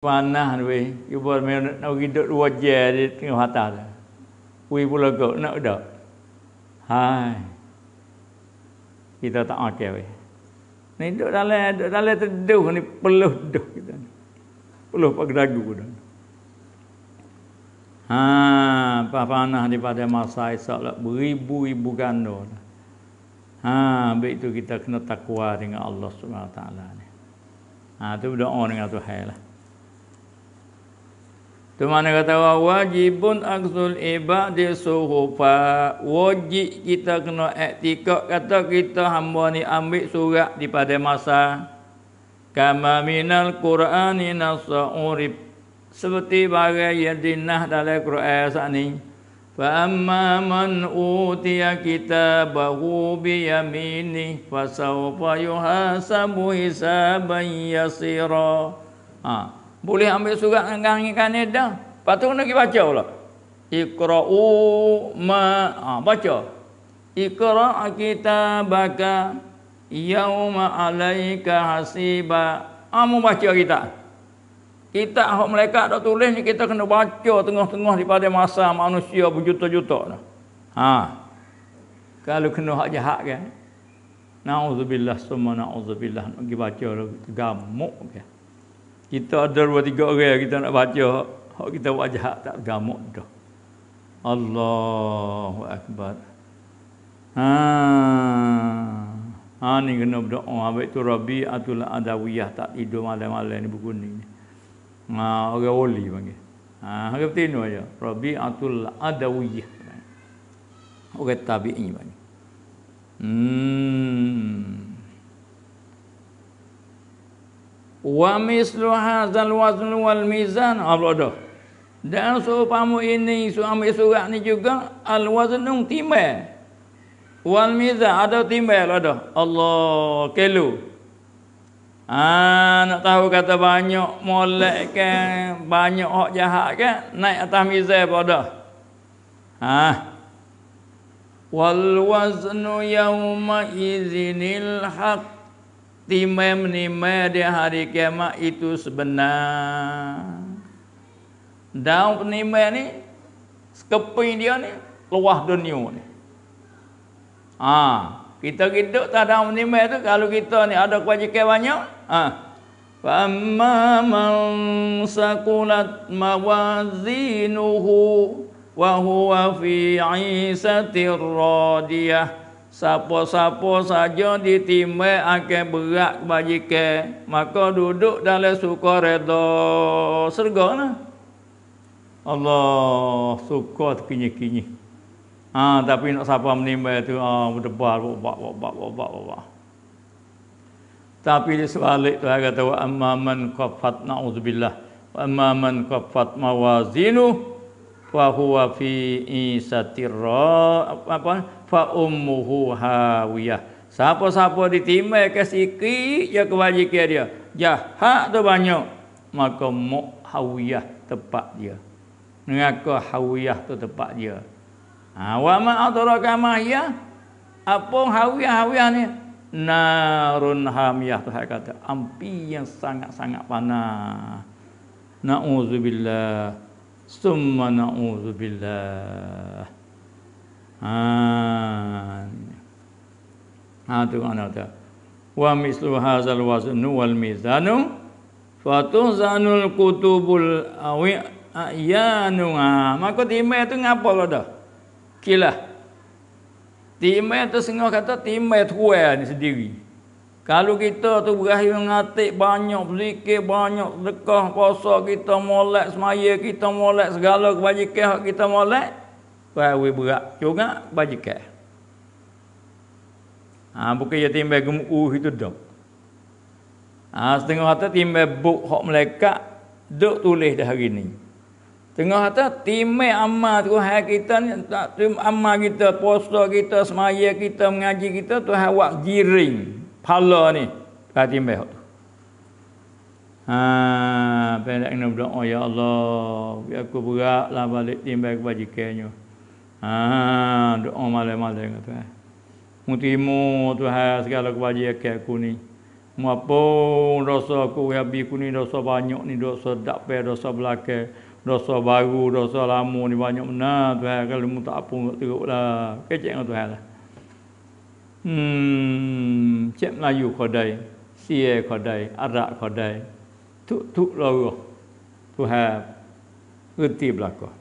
panah tu weh. Ibu mai nak pergi duduk dua je di tengah hata tu. Ui pula kau nak duduk. Hai. Kita tak ok weh. Ni duduk dalam duduk dalam teduh ni peluh duduk kita. Peluh pak dagu kita. Ha, apa panah pada masa esok lah beribu-ibu gandul. Ha, baik itu kita kena takwa dengan Allah Subhanahu Wa Taala ni. Ha, tu doa dengan Tuhan lah. Cuma dia kata wajibun aqdul ibadi suhufa. Wajib kita kena etikat kata kita hamba ni ambil surat di pada masa. Kama minal Qur'ani nasa Seperti bagai yang dinah dalam Qur'an saat ini. Fa amma man utiya kitabahu bi yamini fa sawfa yuhasabu hisaban yasira. Ha. Boleh ambil surat dengan kanil dah. Lepas tu kena pergi baca pula. Ikra'u ma. Ha, baca. Ikra'a kitabaka. Yauma alaika hasiba. Amu ha, baca kita. Kita hak mereka dah tulis ni kita kena baca tengah-tengah daripada masa manusia berjuta-juta dah. Ha. Kalau kena hak jahat kan. Nauzubillah summa nauzubillah. Pergi baca lagi. Gamuk kan. Okay kita ada dua tiga orang kita nak baca hak kita buat jahat tak gamuk dah Allahu akbar ha ha ni kena berdoa abai tu rabi atul adawiyah tak tidur malam-malam ni buku ni ha orang wali panggil ha hak betino aja rabi atul adawiyah orang tabi'i panggil hmm wa mislu hazal wazn wal mizan ah, Allah dah dan seumpama ini suami surat ni juga al waznung timbal wal mizan ada timbal ada lah Allah kelu Ah nak tahu kata banyak molek kan banyak hak jahat kan naik atas mizan pada. Ha. Ah. Wal waznu yawma idzinil haqq timem nime di hari kiamat itu sebenar. Daun penime ni, sekeping dia ni, luah dunia ni. Ha, kita hidup tak daun penime tu, kalau kita ni ada kewajikan banyak, ha. Fama man sakulat mawazinuhu, wa fi isatir radiyah. Siapa-siapa saja ditimai akan berat kebajikan. Maka duduk dalam suka reda serga. Nah. Allah suka terkini-kini. Ha, tapi nak siapa menimba itu. Ha, berdebar. wabak wabak wabak wabak. Tapi di sebalik tu saya kata. Wa amman kafat na'udzubillah. Wa amma kafat mawazinuh fa huwa fi isatirra apa fa ummuhu hawiyah siapa-siapa ditimai ke siki ya kewajikan dia jahat tu banyak maka muk hawiyah tepat dia neraka hawiyah tu tepat dia ha wa ma adraka ma ya apa hawiyah hawiyah ni narun hamiyah tu kata Ampi yang sangat-sangat panas naudzubillah summa na'udzu billah. Ha. Ha tu ana ta. Wa mislu hadzal waznu wal mizanu fa tuzanul kutubul awi ayanu. Ha maka timai tu ngapa kau dah? kila. Timai tu sengah kata timai ni sendiri. Kalau kita tu berakhir mengatik banyak berzikir, banyak sedekah, puasa kita molek, semaya kita molek, segala kebajikan kita molek, berakhir berat juga kebajikan. Ha, bukan dia timbal gemuk uh, itu dah. Ha, setengah hati timbal buk hak melekat, duk tulis dah hari ni. Tengah hati timbal amal Tuhan kita ni, tak timbal amal kita, puasa kita, semaya kita, mengaji kita, Tuhan wak jiring, Pala ni Berarti mbak Haa Pendek kena berdoa oh, Ya Allah Biar aku berat lah balik timbal kebajikannya Haa Doa malam-malam kata Tuhan eh. Mutimu Tuhan segala bajik aku ni Mapun dosa aku Ya bi aku ni dosa banyak ni Dosa dakpe dosa belakang Dosa baru, dosa lama ni banyak benar Tuhan kalau mu tak pun teruk lah Kecek dengan Tuhan lah Hmm cek Melayu kodai, Sia kodai, Arak kodai. Tu tu lawa. Tuhan reti belakang.